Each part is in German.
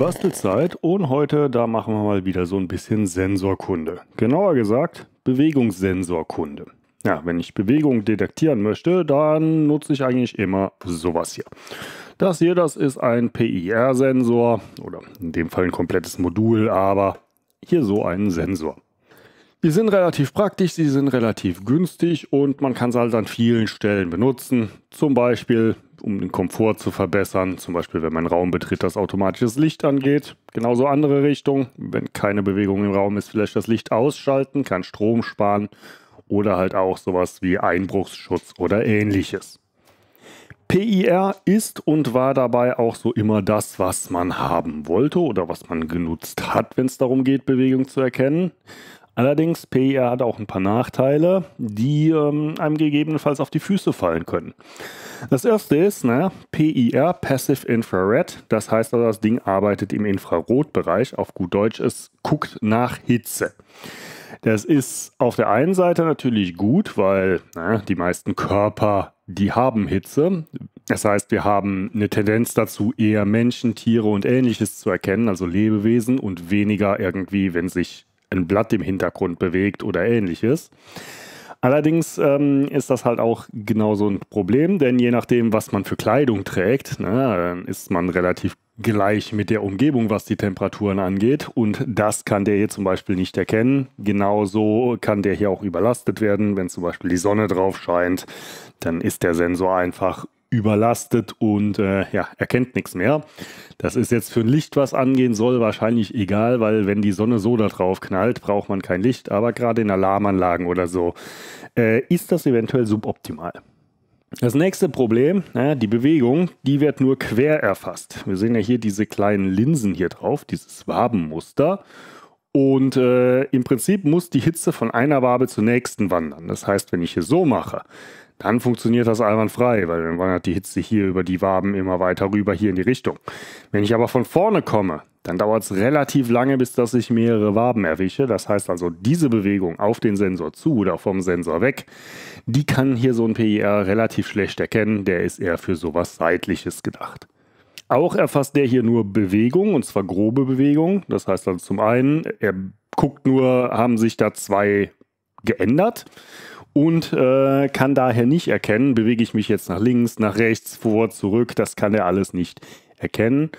Bastelzeit und heute, da machen wir mal wieder so ein bisschen Sensorkunde. Genauer gesagt, Bewegungssensorkunde. Ja, wenn ich Bewegung detektieren möchte, dann nutze ich eigentlich immer sowas hier. Das hier, das ist ein PIR-Sensor oder in dem Fall ein komplettes Modul, aber hier so einen Sensor. Die sind relativ praktisch, sie sind relativ günstig und man kann sie halt an vielen Stellen benutzen. Zum Beispiel, um den Komfort zu verbessern. Zum Beispiel, wenn man einen Raum betritt, das automatisches Licht angeht. Genauso andere Richtung. Wenn keine Bewegung im Raum ist, vielleicht das Licht ausschalten, kann Strom sparen. Oder halt auch sowas wie Einbruchsschutz oder ähnliches. PIR ist und war dabei auch so immer das, was man haben wollte oder was man genutzt hat, wenn es darum geht, Bewegung zu erkennen. Allerdings, PIA e hat auch ein paar Nachteile, die ähm, einem gegebenenfalls auf die Füße fallen können. Das erste ist ne, PIR, e Passive Infrared. Das heißt also, das Ding arbeitet im Infrarotbereich. Auf gut Deutsch, es guckt nach Hitze. Das ist auf der einen Seite natürlich gut, weil ne, die meisten Körper, die haben Hitze. Das heißt, wir haben eine Tendenz dazu, eher Menschen, Tiere und ähnliches zu erkennen, also Lebewesen und weniger irgendwie, wenn sich ein Blatt im Hintergrund bewegt oder ähnliches. Allerdings ähm, ist das halt auch genauso ein Problem, denn je nachdem, was man für Kleidung trägt, na, ne, ist man relativ gleich mit der Umgebung, was die Temperaturen angeht. Und das kann der hier zum Beispiel nicht erkennen. Genauso kann der hier auch überlastet werden, wenn zum Beispiel die Sonne drauf scheint. Dann ist der Sensor einfach überlastet und äh, ja, erkennt nichts mehr. Das ist jetzt für ein Licht, was angehen soll, wahrscheinlich egal, weil wenn die Sonne so da drauf knallt, braucht man kein Licht, aber gerade in Alarmanlagen oder so äh, ist das eventuell suboptimal. Das nächste Problem, äh, die Bewegung, die wird nur quer erfasst. Wir sehen ja hier diese kleinen Linsen hier drauf, dieses Wabenmuster. Und äh, im Prinzip muss die Hitze von einer Wabe zur nächsten wandern. Das heißt, wenn ich hier so mache, dann funktioniert das einwandfrei, weil dann wandert die Hitze hier über die Waben immer weiter rüber hier in die Richtung. Wenn ich aber von vorne komme, dann dauert es relativ lange, bis dass ich mehrere Waben erwische. Das heißt also, diese Bewegung auf den Sensor zu oder vom Sensor weg, die kann hier so ein PIR relativ schlecht erkennen. Der ist eher für sowas Seitliches gedacht. Auch erfasst der hier nur Bewegung, und zwar grobe Bewegung. Das heißt also zum einen, er guckt nur, haben sich da zwei geändert und äh, kann daher nicht erkennen, bewege ich mich jetzt nach links, nach rechts, vor, zurück, das kann er alles nicht erkennen.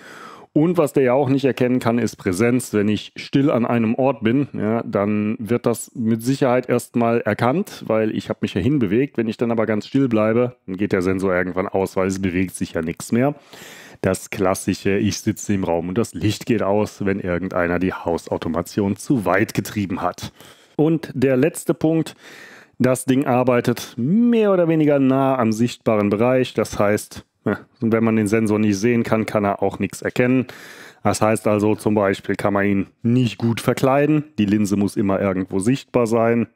Und was der ja auch nicht erkennen kann, ist Präsenz. Wenn ich still an einem Ort bin, ja, dann wird das mit Sicherheit erstmal erkannt, weil ich habe mich ja hinbewegt. Wenn ich dann aber ganz still bleibe, dann geht der Sensor irgendwann aus, weil es bewegt sich ja nichts mehr. Das klassische, ich sitze im Raum und das Licht geht aus, wenn irgendeiner die Hausautomation zu weit getrieben hat. Und der letzte Punkt, das Ding arbeitet mehr oder weniger nah am sichtbaren Bereich. Das heißt, wenn man den Sensor nicht sehen kann, kann er auch nichts erkennen. Das heißt also zum Beispiel kann man ihn nicht gut verkleiden. Die Linse muss immer irgendwo sichtbar sein.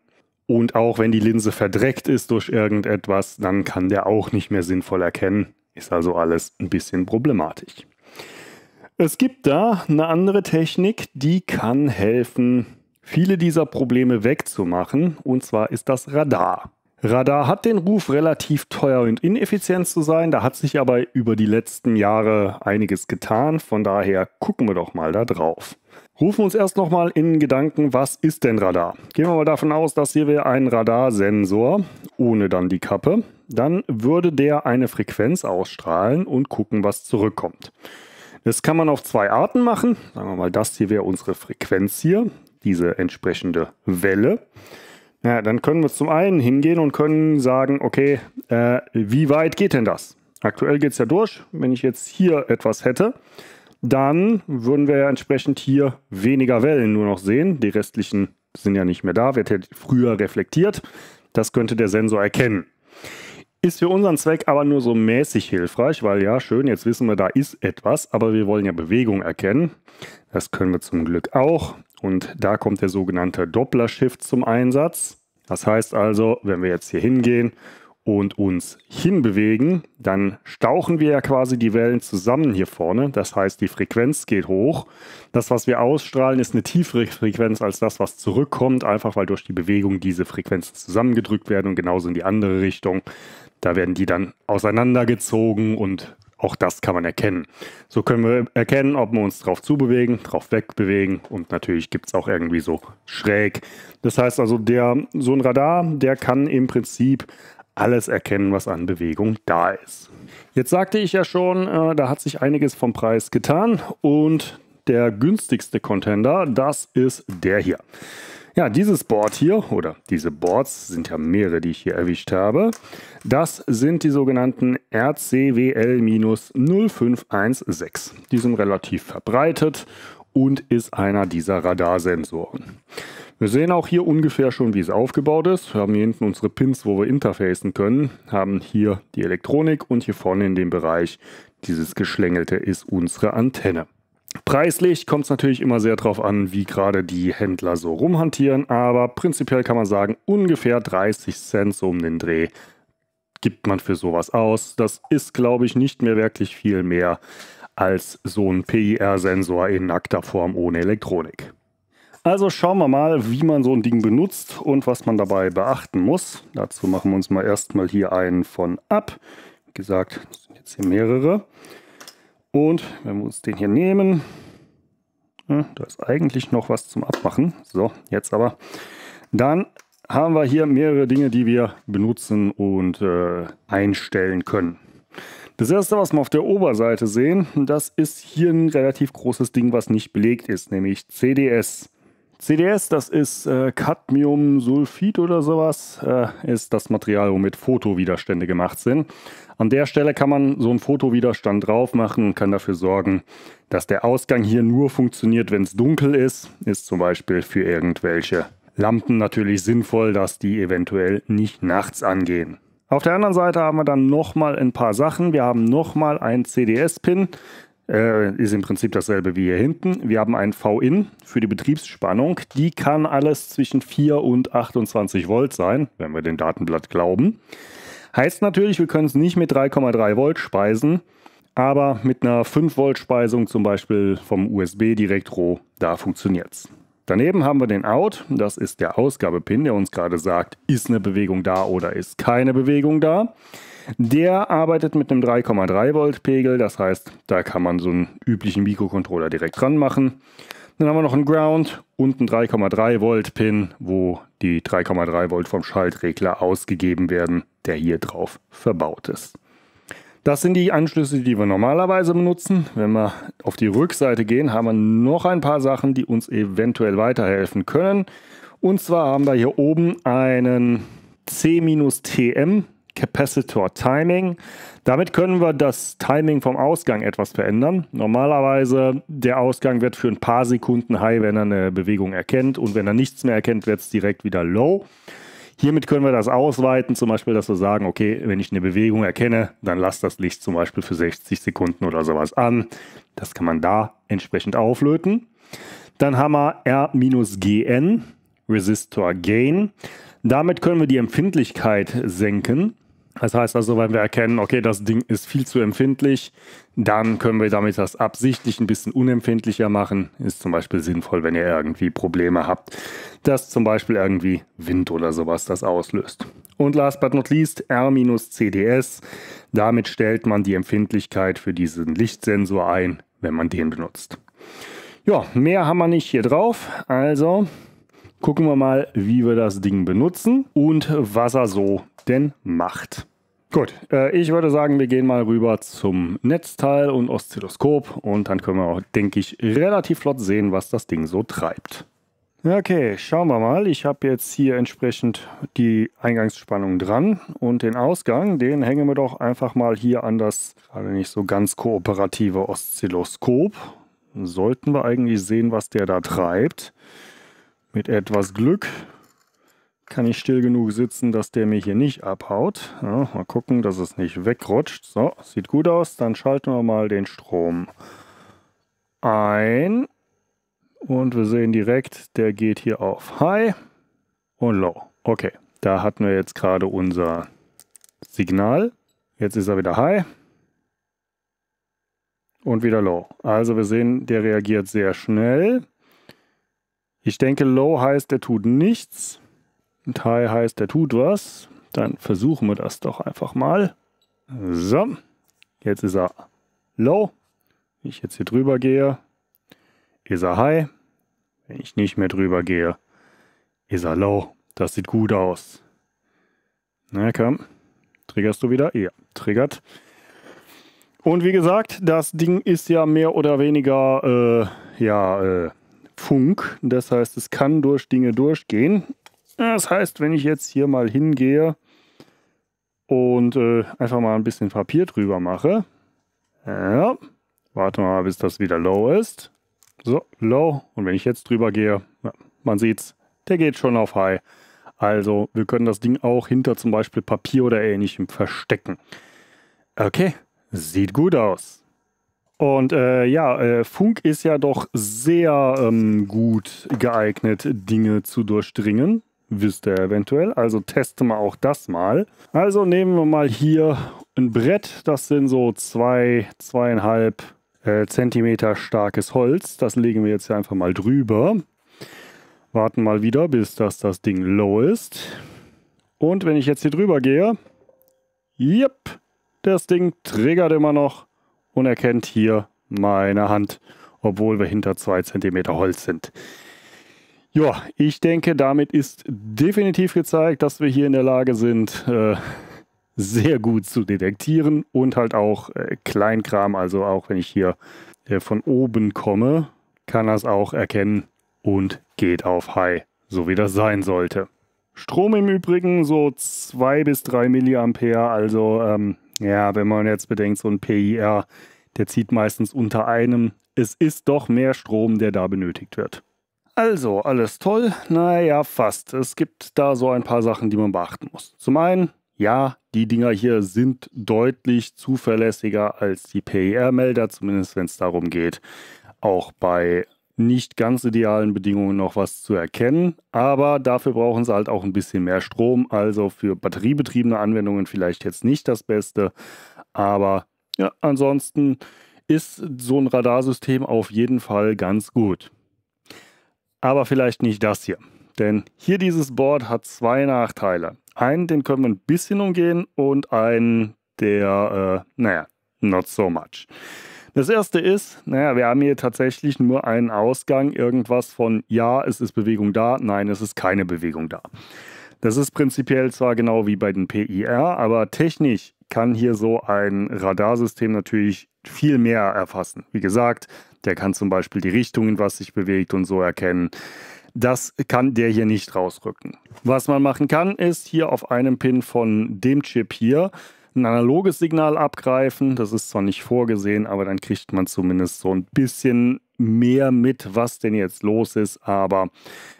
Und auch wenn die Linse verdreckt ist durch irgendetwas, dann kann der auch nicht mehr sinnvoll erkennen. Ist also alles ein bisschen problematisch. Es gibt da eine andere Technik, die kann helfen, viele dieser Probleme wegzumachen. Und zwar ist das Radar. Radar hat den Ruf, relativ teuer und ineffizient zu sein. Da hat sich aber über die letzten Jahre einiges getan. Von daher gucken wir doch mal da drauf. Rufen wir uns erst nochmal in Gedanken, was ist denn Radar? Gehen wir mal davon aus, dass hier wäre ein Radarsensor, ohne dann die Kappe. Dann würde der eine Frequenz ausstrahlen und gucken, was zurückkommt. Das kann man auf zwei Arten machen. Sagen wir mal, das hier wäre unsere Frequenz hier diese entsprechende Welle. Ja, dann können wir zum einen hingehen und können sagen, okay, äh, wie weit geht denn das? Aktuell geht es ja durch. Wenn ich jetzt hier etwas hätte, dann würden wir ja entsprechend hier weniger Wellen nur noch sehen. Die restlichen sind ja nicht mehr da, wird ja früher reflektiert. Das könnte der Sensor erkennen. Ist für unseren Zweck aber nur so mäßig hilfreich, weil ja, schön, jetzt wissen wir, da ist etwas, aber wir wollen ja Bewegung erkennen. Das können wir zum Glück auch. Und da kommt der sogenannte Doppler-Shift zum Einsatz. Das heißt also, wenn wir jetzt hier hingehen und uns hinbewegen, dann stauchen wir ja quasi die Wellen zusammen hier vorne. Das heißt, die Frequenz geht hoch. Das, was wir ausstrahlen, ist eine tiefere Frequenz als das, was zurückkommt, einfach weil durch die Bewegung diese Frequenzen zusammengedrückt werden und genauso in die andere Richtung. Da werden die dann auseinandergezogen und auch das kann man erkennen. So können wir erkennen, ob wir uns drauf zubewegen, drauf wegbewegen und natürlich gibt es auch irgendwie so schräg. Das heißt also, der, so ein Radar, der kann im Prinzip alles erkennen, was an Bewegung da ist. Jetzt sagte ich ja schon, äh, da hat sich einiges vom Preis getan und der günstigste Contender, das ist der hier. Ja, dieses Board hier oder diese Boards sind ja mehrere, die ich hier erwischt habe. Das sind die sogenannten RCWL-0516. Die sind relativ verbreitet und ist einer dieser Radarsensoren. Wir sehen auch hier ungefähr schon, wie es aufgebaut ist. Wir haben hier hinten unsere Pins, wo wir interfacen können, haben hier die Elektronik und hier vorne in dem Bereich dieses Geschlängelte ist unsere Antenne. Preislich kommt es natürlich immer sehr darauf an, wie gerade die Händler so rumhantieren, aber prinzipiell kann man sagen, ungefähr 30 Cent so um den Dreh gibt man für sowas aus. Das ist, glaube ich, nicht mehr wirklich viel mehr als so ein PIR-Sensor in nackter Form ohne Elektronik. Also schauen wir mal, wie man so ein Ding benutzt und was man dabei beachten muss. Dazu machen wir uns mal erstmal hier einen von ab. Wie gesagt, das sind jetzt hier mehrere. Und wenn wir uns den hier nehmen, ja, da ist eigentlich noch was zum Abmachen. So, jetzt aber. Dann haben wir hier mehrere Dinge, die wir benutzen und äh, einstellen können. Das erste, was wir auf der Oberseite sehen, das ist hier ein relativ großes Ding, was nicht belegt ist, nämlich CDS. CDS, das ist äh, Cadmiumsulfid oder sowas, äh, ist das Material, womit Fotowiderstände gemacht sind. An der Stelle kann man so einen Fotowiderstand drauf machen und kann dafür sorgen, dass der Ausgang hier nur funktioniert, wenn es dunkel ist. Ist zum Beispiel für irgendwelche Lampen natürlich sinnvoll, dass die eventuell nicht nachts angehen. Auf der anderen Seite haben wir dann nochmal ein paar Sachen. Wir haben nochmal einen CDS-Pin. Äh, ist im Prinzip dasselbe wie hier hinten. Wir haben ein V-In für die Betriebsspannung. Die kann alles zwischen 4 und 28 Volt sein, wenn wir dem Datenblatt glauben. Heißt natürlich, wir können es nicht mit 3,3 Volt speisen, aber mit einer 5 Volt Speisung zum Beispiel vom USB direkt roh, da funktioniert es. Daneben haben wir den Out, das ist der Ausgabepin, der uns gerade sagt, ist eine Bewegung da oder ist keine Bewegung da. Der arbeitet mit einem 3,3 Volt Pegel, das heißt, da kann man so einen üblichen Mikrocontroller direkt dran machen. Dann haben wir noch einen Ground und einen 3,3 Volt Pin, wo die 3,3 Volt vom Schaltregler ausgegeben werden, der hier drauf verbaut ist. Das sind die Anschlüsse, die wir normalerweise benutzen. Wenn wir auf die Rückseite gehen, haben wir noch ein paar Sachen, die uns eventuell weiterhelfen können. Und zwar haben wir hier oben einen C-TM Capacitor Timing. Damit können wir das Timing vom Ausgang etwas verändern. Normalerweise der Ausgang wird für ein paar Sekunden high, wenn er eine Bewegung erkennt und wenn er nichts mehr erkennt, wird es direkt wieder low. Hiermit können wir das ausweiten, zum Beispiel, dass wir sagen, okay, wenn ich eine Bewegung erkenne, dann lass das Licht zum Beispiel für 60 Sekunden oder sowas an. Das kann man da entsprechend auflöten. Dann haben wir R-GN, Resistor Gain. Damit können wir die Empfindlichkeit senken. Das heißt also, wenn wir erkennen, okay, das Ding ist viel zu empfindlich, dann können wir damit das absichtlich ein bisschen unempfindlicher machen. Ist zum Beispiel sinnvoll, wenn ihr irgendwie Probleme habt, dass zum Beispiel irgendwie Wind oder sowas das auslöst. Und last but not least, R-CDS. Damit stellt man die Empfindlichkeit für diesen Lichtsensor ein, wenn man den benutzt. Ja, mehr haben wir nicht hier drauf. Also gucken wir mal, wie wir das Ding benutzen und was er so denn macht. Gut, äh, ich würde sagen, wir gehen mal rüber zum Netzteil und Oszilloskop und dann können wir auch, denke ich, relativ flott sehen, was das Ding so treibt. Okay, schauen wir mal. Ich habe jetzt hier entsprechend die Eingangsspannung dran und den Ausgang, den hängen wir doch einfach mal hier an das gerade nicht so ganz kooperative Oszilloskop. Sollten wir eigentlich sehen, was der da treibt. Mit etwas Glück kann ich still genug sitzen, dass der mir hier nicht abhaut. Ja, mal gucken, dass es nicht wegrutscht. So, sieht gut aus. Dann schalten wir mal den Strom ein. Und wir sehen direkt, der geht hier auf High und Low. Okay, da hatten wir jetzt gerade unser Signal. Jetzt ist er wieder High und wieder Low. Also wir sehen, der reagiert sehr schnell. Ich denke, Low heißt, der tut nichts. Thai heißt, der tut was. Dann versuchen wir das doch einfach mal. So, jetzt ist er low. Wenn ich jetzt hier drüber gehe, ist er high. Wenn ich nicht mehr drüber gehe, ist er low. Das sieht gut aus. Na komm, triggerst du wieder? Ja, triggert. Und wie gesagt, das Ding ist ja mehr oder weniger, äh, ja, äh, Funk. Das heißt, es kann durch Dinge durchgehen. Das heißt, wenn ich jetzt hier mal hingehe und äh, einfach mal ein bisschen Papier drüber mache. Ja, warte mal, bis das wieder low ist. So, low. Und wenn ich jetzt drüber gehe, ja, man sieht's, der geht schon auf high. Also wir können das Ding auch hinter zum Beispiel Papier oder ähnlichem verstecken. Okay, sieht gut aus. Und äh, ja, äh, Funk ist ja doch sehr ähm, gut geeignet, Dinge zu durchdringen wisst ihr eventuell. Also testen wir auch das mal. Also nehmen wir mal hier ein Brett, das sind so zwei, zweieinhalb äh, Zentimeter starkes Holz. Das legen wir jetzt einfach mal drüber. Warten mal wieder, bis das, das Ding low ist. Und wenn ich jetzt hier drüber gehe, yep, das Ding triggert immer noch und erkennt hier meine Hand, obwohl wir hinter zwei Zentimeter Holz sind. Ja, ich denke, damit ist definitiv gezeigt, dass wir hier in der Lage sind, äh, sehr gut zu detektieren und halt auch äh, Kleinkram, also auch wenn ich hier äh, von oben komme, kann das auch erkennen und geht auf High, so wie das sein sollte. Strom im Übrigen so 2 bis 3 Milliampere, also ähm, ja, wenn man jetzt bedenkt, so ein PIR, der zieht meistens unter einem. Es ist doch mehr Strom, der da benötigt wird. Also, alles toll? Naja, fast. Es gibt da so ein paar Sachen, die man beachten muss. Zum einen, ja, die Dinger hier sind deutlich zuverlässiger als die PIR-Melder, e zumindest wenn es darum geht, auch bei nicht ganz idealen Bedingungen noch was zu erkennen. Aber dafür brauchen sie halt auch ein bisschen mehr Strom. Also für batteriebetriebene Anwendungen vielleicht jetzt nicht das Beste. Aber ja, ansonsten ist so ein Radarsystem auf jeden Fall ganz gut aber vielleicht nicht das hier. Denn hier dieses Board hat zwei Nachteile. Einen, den können wir ein bisschen umgehen und einen, der, äh, naja, not so much. Das erste ist, naja, wir haben hier tatsächlich nur einen Ausgang, irgendwas von ja, es ist Bewegung da, nein, es ist keine Bewegung da. Das ist prinzipiell zwar genau wie bei den PIR, aber technisch kann hier so ein Radarsystem natürlich viel mehr erfassen. Wie gesagt, der kann zum Beispiel die Richtung, in was sich bewegt und so erkennen. Das kann der hier nicht rausrücken. Was man machen kann, ist hier auf einem Pin von dem Chip hier ein analoges Signal abgreifen. Das ist zwar nicht vorgesehen, aber dann kriegt man zumindest so ein bisschen mehr mit, was denn jetzt los ist. Aber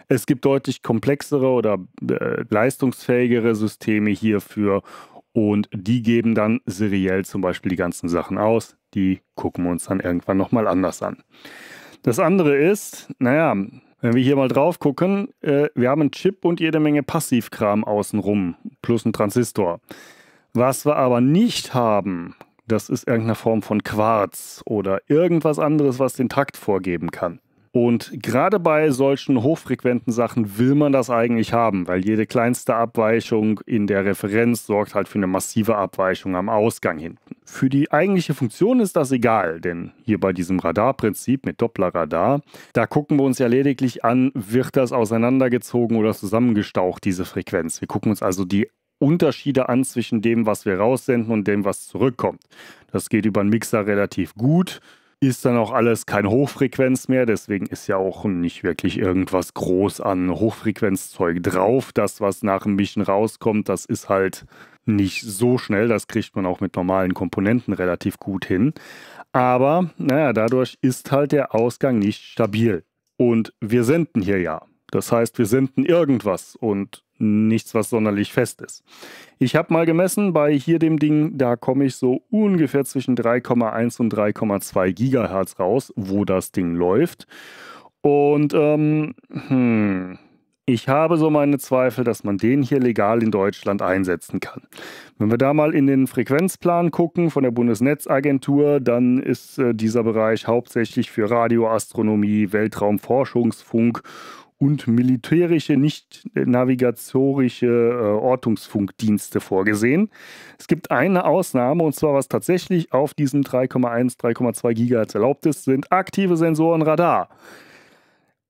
es gibt deutlich komplexere oder äh, leistungsfähigere Systeme hierfür. Und die geben dann seriell zum Beispiel die ganzen Sachen aus. Die gucken wir uns dann irgendwann nochmal anders an. Das andere ist, naja, wenn wir hier mal drauf gucken, äh, wir haben einen Chip und jede Menge Passivkram außenrum, plus einen Transistor. Was wir aber nicht haben, das ist irgendeine Form von Quarz oder irgendwas anderes, was den Takt vorgeben kann. Und gerade bei solchen hochfrequenten Sachen will man das eigentlich haben, weil jede kleinste Abweichung in der Referenz sorgt halt für eine massive Abweichung am Ausgang hinten. Für die eigentliche Funktion ist das egal, denn hier bei diesem Radarprinzip mit Dopplerradar, da gucken wir uns ja lediglich an, wird das auseinandergezogen oder zusammengestaucht, diese Frequenz. Wir gucken uns also die Unterschiede an zwischen dem, was wir raussenden und dem, was zurückkommt. Das geht über einen Mixer relativ gut ist dann auch alles keine Hochfrequenz mehr. Deswegen ist ja auch nicht wirklich irgendwas groß an Hochfrequenzzeug drauf. Das, was nach dem Mischen rauskommt, das ist halt nicht so schnell. Das kriegt man auch mit normalen Komponenten relativ gut hin. Aber naja, dadurch ist halt der Ausgang nicht stabil. Und wir senden hier ja. Das heißt, wir senden irgendwas und nichts, was sonderlich fest ist. Ich habe mal gemessen, bei hier dem Ding, da komme ich so ungefähr zwischen 3,1 und 3,2 Gigahertz raus, wo das Ding läuft. Und ähm, hm, ich habe so meine Zweifel, dass man den hier legal in Deutschland einsetzen kann. Wenn wir da mal in den Frequenzplan gucken von der Bundesnetzagentur, dann ist äh, dieser Bereich hauptsächlich für Radioastronomie, Weltraumforschungsfunk und militärische, nicht navigatorische äh, Ortungsfunkdienste vorgesehen. Es gibt eine Ausnahme und zwar, was tatsächlich auf diesem 3,1, 3,2 Gigahertz erlaubt ist, sind aktive Sensoren Radar.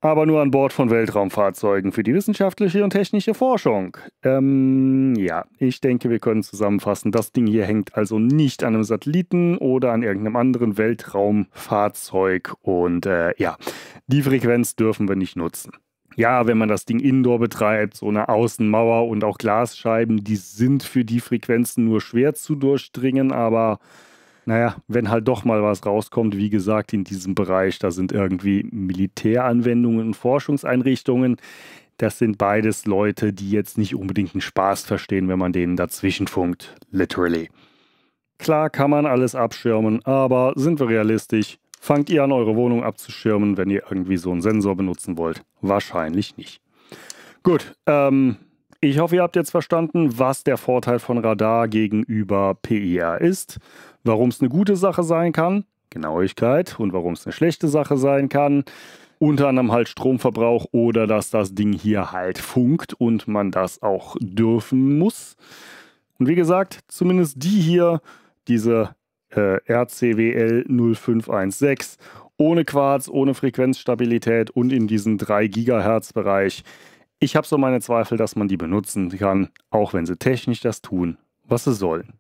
Aber nur an Bord von Weltraumfahrzeugen für die wissenschaftliche und technische Forschung. Ähm, ja, ich denke, wir können zusammenfassen, das Ding hier hängt also nicht an einem Satelliten oder an irgendeinem anderen Weltraumfahrzeug. Und äh, ja, die Frequenz dürfen wir nicht nutzen ja, wenn man das Ding indoor betreibt, so eine Außenmauer und auch Glasscheiben, die sind für die Frequenzen nur schwer zu durchdringen, aber naja, wenn halt doch mal was rauskommt, wie gesagt, in diesem Bereich, da sind irgendwie Militäranwendungen und Forschungseinrichtungen. Das sind beides Leute, die jetzt nicht unbedingt einen Spaß verstehen, wenn man denen dazwischen funkt. Literally. Klar kann man alles abschirmen, aber sind wir realistisch, Fangt ihr an, eure Wohnung abzuschirmen, wenn ihr irgendwie so einen Sensor benutzen wollt? Wahrscheinlich nicht. Gut, ähm, ich hoffe, ihr habt jetzt verstanden, was der Vorteil von Radar gegenüber PIR ist, warum es eine gute Sache sein kann, Genauigkeit, und warum es eine schlechte Sache sein kann. Unter anderem halt Stromverbrauch oder dass das Ding hier halt funkt und man das auch dürfen muss. Und wie gesagt, zumindest die hier, diese äh, RCWL 0516 ohne Quarz, ohne Frequenzstabilität und in diesem 3 Gigahertz Bereich. Ich habe so meine Zweifel, dass man die benutzen kann, auch wenn sie technisch das tun, was sie sollen.